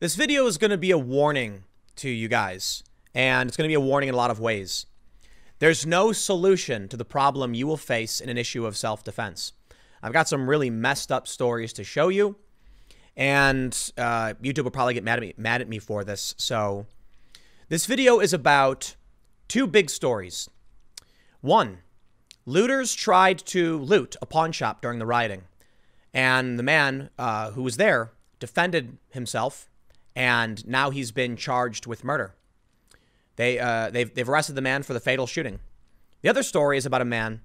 This video is going to be a warning to you guys, and it's going to be a warning in a lot of ways. There's no solution to the problem you will face in an issue of self defense. I've got some really messed up stories to show you, and uh, YouTube will probably get mad at, me, mad at me for this. So, this video is about two big stories. One, looters tried to loot a pawn shop during the rioting, and the man uh, who was there defended himself and now he's been charged with murder. They, uh, they've, they've arrested the man for the fatal shooting. The other story is about a man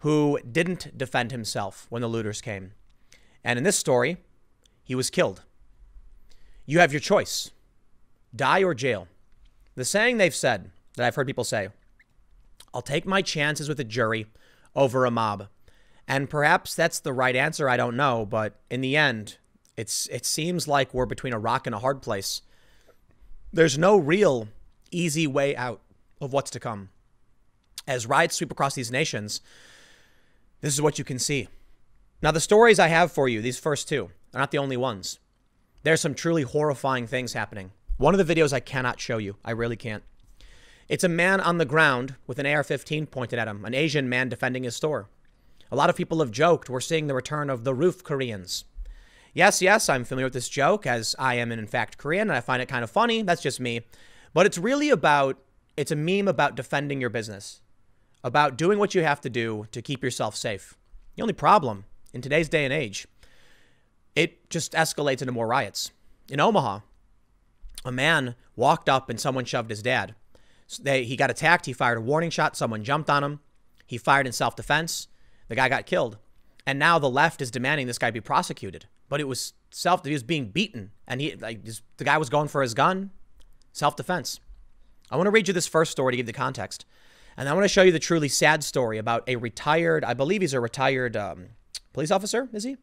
who didn't defend himself when the looters came. And in this story, he was killed. You have your choice die or jail. The saying they've said that I've heard people say I'll take my chances with a jury over a mob. And perhaps that's the right answer, I don't know, but in the end, it's it seems like we're between a rock and a hard place. There's no real easy way out of what's to come. As riots sweep across these nations, this is what you can see. Now, the stories I have for you, these first two, are not the only ones. There's some truly horrifying things happening. One of the videos I cannot show you. I really can't. It's a man on the ground with an AR 15 pointed at him, an Asian man defending his store. A lot of people have joked we're seeing the return of the roof Koreans. Yes, yes, I'm familiar with this joke as I am, in fact, Korean, and I find it kind of funny. That's just me. But it's really about, it's a meme about defending your business, about doing what you have to do to keep yourself safe. The only problem in today's day and age, it just escalates into more riots. In Omaha, a man walked up and someone shoved his dad. So they, he got attacked. He fired a warning shot. Someone jumped on him. He fired in self defense. The guy got killed. And now the left is demanding this guy be prosecuted but it was self. He was being beaten, and he like the guy was going for his gun, self defense. I want to read you this first story to give the context, and I want to show you the truly sad story about a retired. I believe he's a retired um, police officer. Is he?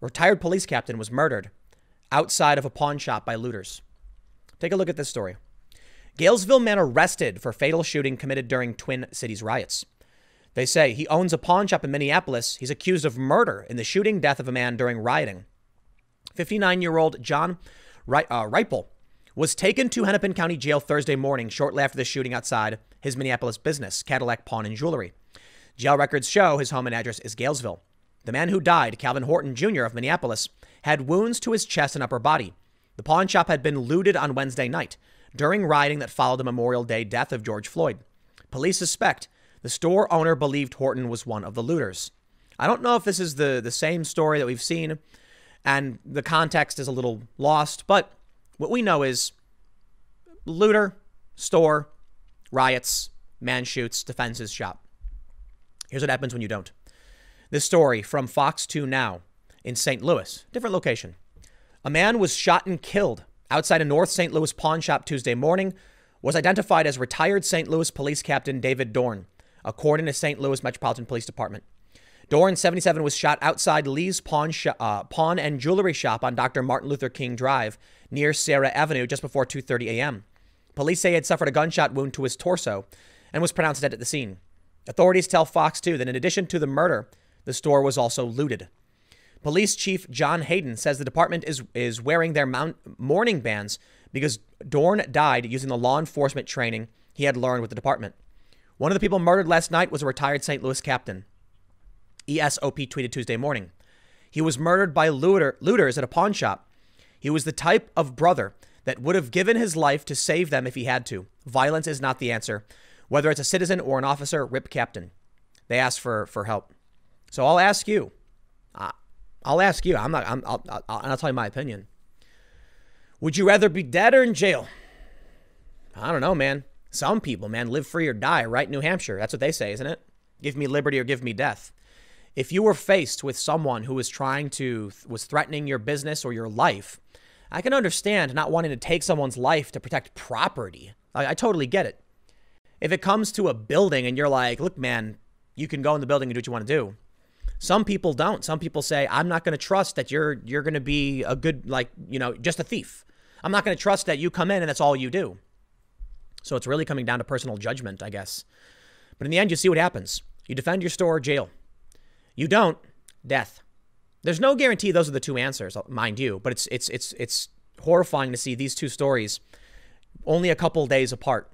Retired police captain was murdered outside of a pawn shop by looters. Take a look at this story. Galesville man arrested for fatal shooting committed during Twin Cities riots. They say he owns a pawn shop in Minneapolis. He's accused of murder in the shooting death of a man during rioting. 59 year old John Re- uh, Reipel was taken to Hennepin County Jail Thursday morning, shortly after the shooting outside his Minneapolis business, Cadillac Pawn and Jewelry. Jail records show his home and address is Galesville. The man who died, Calvin Horton Jr. of Minneapolis, had wounds to his chest and upper body. The pawn shop had been looted on Wednesday night during rioting that followed the Memorial Day death of George Floyd. Police suspect the store owner believed Horton was one of the looters. I don't know if this is the, the same story that we've seen and the context is a little lost. But what we know is looter, store, riots, man shoots, defenses shop. Here's what happens when you don't. This story from Fox 2 Now in St. Louis, different location. A man was shot and killed outside a North St. Louis pawn shop Tuesday morning, was identified as retired St. Louis Police Captain David Dorn, according to St. Louis Metropolitan Police Department. Doran 77 was shot outside Lee's pawn, sh- uh, pawn and jewelry shop on Dr. Martin Luther King Drive near Sarah Avenue just before 2:30 a.m. Police say he had suffered a gunshot wound to his torso and was pronounced dead at the scene. Authorities tell Fox 2 that in addition to the murder, the store was also looted. Police Chief John Hayden says the department is is wearing their mount, mourning bands because Dorn died using the law enforcement training he had learned with the department. One of the people murdered last night was a retired St. Louis captain. ESOP tweeted Tuesday morning. He was murdered by looter, looters at a pawn shop. He was the type of brother that would have given his life to save them if he had to. Violence is not the answer, whether it's a citizen or an officer, rip captain. They asked for, for help. So I'll ask you. Uh, I'll ask you. I'm not. I'm. I'll, I'll, I'll tell you my opinion. Would you rather be dead or in jail? I don't know, man. Some people, man, live free or die, right? New Hampshire. That's what they say, isn't it? Give me liberty or give me death. If you were faced with someone who was trying to, was threatening your business or your life, I can understand not wanting to take someone's life to protect property. I, I totally get it. If it comes to a building and you're like, look, man, you can go in the building and do what you want to do. Some people don't. Some people say, I'm not going to trust that you're, you're going to be a good, like, you know, just a thief. I'm not going to trust that you come in and that's all you do. So it's really coming down to personal judgment, I guess. But in the end, you see what happens. You defend your store, jail. You don't, death. There's no guarantee those are the two answers, mind you, but it's it's it's it's horrifying to see these two stories only a couple days apart.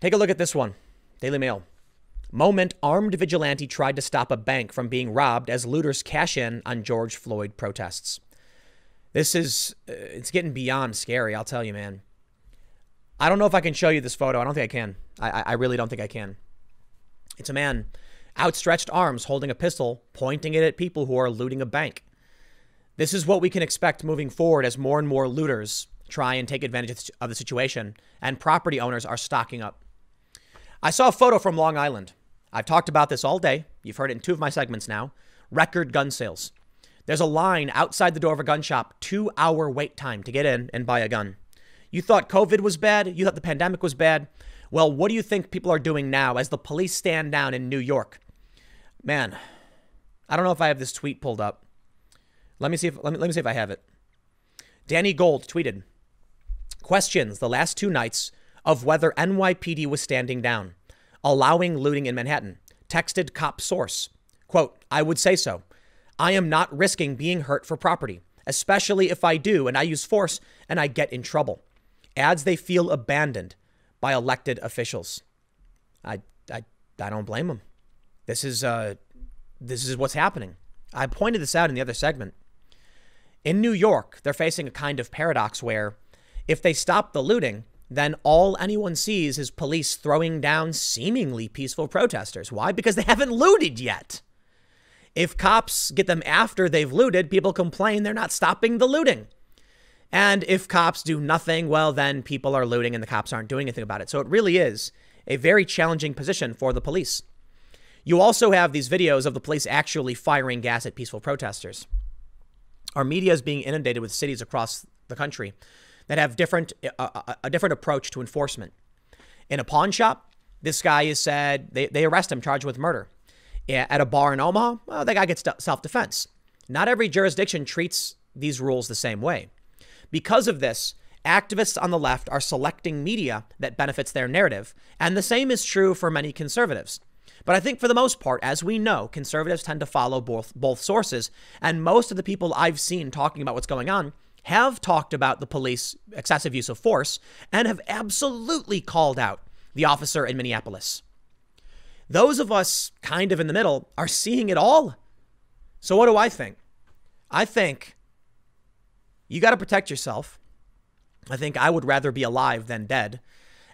Take a look at this one. Daily Mail. Moment armed vigilante tried to stop a bank from being robbed as looters cash in on George Floyd protests. This is uh, it's getting beyond scary, I'll tell you, man. I don't know if I can show you this photo. I don't think I can. I, I really don't think I can. It's a man outstretched arms holding a pistol, pointing it at people who are looting a bank. This is what we can expect moving forward as more and more looters try and take advantage of the situation and property owners are stocking up. I saw a photo from Long Island. I've talked about this all day. You've heard it in two of my segments now. Record gun sales. There's a line outside the door of a gun shop, two hour wait time to get in and buy a gun. You thought COVID was bad. You thought the pandemic was bad. Well, what do you think people are doing now as the police stand down in New York Man, I don't know if I have this tweet pulled up. Let me see if let me, let me see if I have it. Danny Gold tweeted questions the last two nights of whether NYPD was standing down, allowing looting in Manhattan. Texted cop source. Quote, I would say so. I am not risking being hurt for property, especially if I do and I use force and I get in trouble. Adds they feel abandoned by elected officials. I I I don't blame them. This is uh, this is what's happening. I pointed this out in the other segment. In New York, they're facing a kind of paradox where if they stop the looting, then all anyone sees is police throwing down seemingly peaceful protesters. Why? Because they haven't looted yet. If cops get them after they've looted, people complain they're not stopping the looting. And if cops do nothing, well, then people are looting and the cops aren't doing anything about it. So it really is a very challenging position for the police. You also have these videos of the police actually firing gas at peaceful protesters. Our media is being inundated with cities across the country that have different uh, uh a different approach to enforcement. In a pawn shop, this guy is said they, they arrest him charged with murder. At a bar in Omaha, well, that guy gets self defense. Not every jurisdiction treats these rules the same way. Because of this, activists on the left are selecting media that benefits their narrative, and the same is true for many conservatives. But I think for the most part, as we know, conservatives tend to follow both, both sources. And most of the people I've seen talking about what's going on have talked about the police excessive use of force and have absolutely called out the officer in Minneapolis. Those of us kind of in the middle are seeing it all. So, what do I think? I think you got to protect yourself. I think I would rather be alive than dead.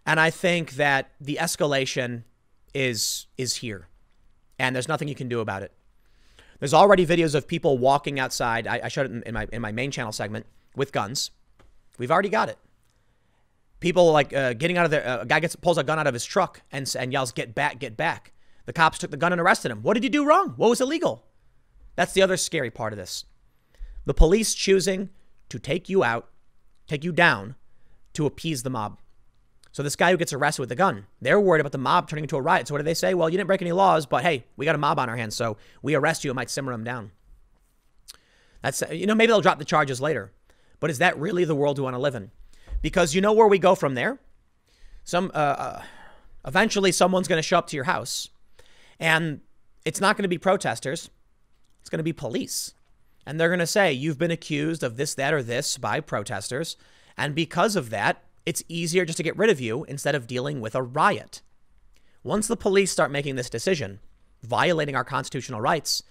And I think that the escalation is is here, and there's nothing you can do about it. There's already videos of people walking outside. I, I showed it in my in my main channel segment with guns. We've already got it. People like uh, getting out of there uh, a guy gets pulls a gun out of his truck and and yells, "Get back! Get back!" The cops took the gun and arrested him. What did you do wrong? What was illegal? That's the other scary part of this. The police choosing to take you out, take you down to appease the mob. So this guy who gets arrested with a gun, they're worried about the mob turning into a riot. So what do they say? Well, you didn't break any laws, but hey, we got a mob on our hands, so we arrest you. It might simmer them down. That's you know maybe they'll drop the charges later, but is that really the world we want to live in? Because you know where we go from there. Some uh, uh eventually someone's going to show up to your house, and it's not going to be protesters. It's going to be police. And they're going to say, you've been accused of this, that, or this by protesters. And because of that, it's easier just to get rid of you instead of dealing with a riot. Once the police start making this decision, violating our constitutional rights,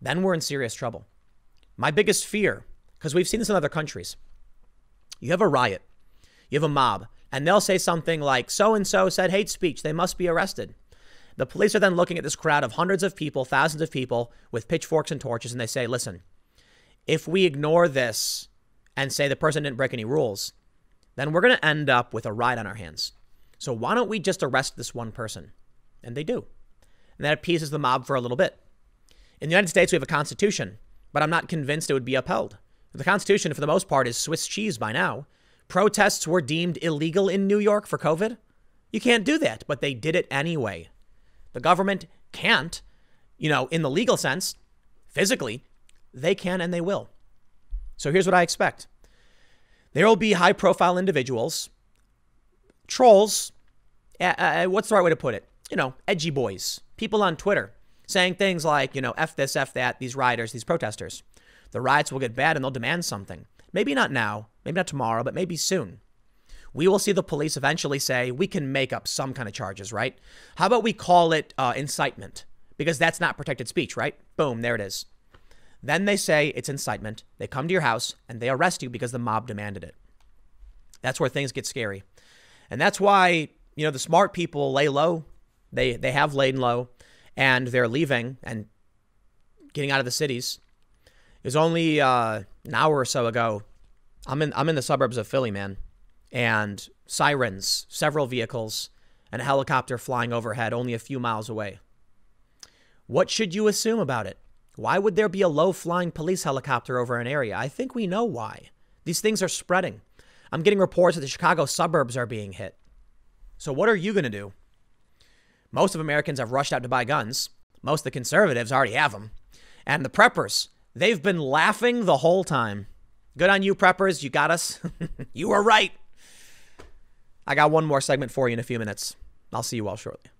then we're in serious trouble. My biggest fear, because we've seen this in other countries, you have a riot, you have a mob, and they'll say something like, so and so said hate speech, they must be arrested. The police are then looking at this crowd of hundreds of people, thousands of people with pitchforks and torches, and they say, listen, if we ignore this and say the person didn't break any rules, then we're going to end up with a ride on our hands. So why don't we just arrest this one person? And they do. And that appeases the mob for a little bit. In the United States, we have a constitution, but I'm not convinced it would be upheld. The Constitution, for the most part, is Swiss cheese by now. Protests were deemed illegal in New York for COVID. You can't do that, but they did it anyway. The government can't, you know, in the legal sense, physically, they can and they will. So here's what I expect there will be high profile individuals, trolls, uh, what's the right way to put it? You know, edgy boys, people on Twitter saying things like, you know, F this, F that, these rioters, these protesters. The riots will get bad and they'll demand something. Maybe not now, maybe not tomorrow, but maybe soon. We will see the police eventually say, we can make up some kind of charges, right? How about we call it uh, incitement? Because that's not protected speech, right? Boom, there it is. Then they say it's incitement. They come to your house and they arrest you because the mob demanded it. That's where things get scary. And that's why, you know, the smart people lay low. They they have laid low and they're leaving and getting out of the cities. It was only uh, an hour or so ago. I'm in I'm in the suburbs of Philly, man. And sirens, several vehicles, and a helicopter flying overhead only a few miles away. What should you assume about it? Why would there be a low flying police helicopter over an area? I think we know why. These things are spreading. I'm getting reports that the Chicago suburbs are being hit. So, what are you going to do? Most of Americans have rushed out to buy guns. Most of the conservatives already have them. And the preppers, they've been laughing the whole time. Good on you, preppers. You got us. you were right. I got one more segment for you in a few minutes. I'll see you all shortly.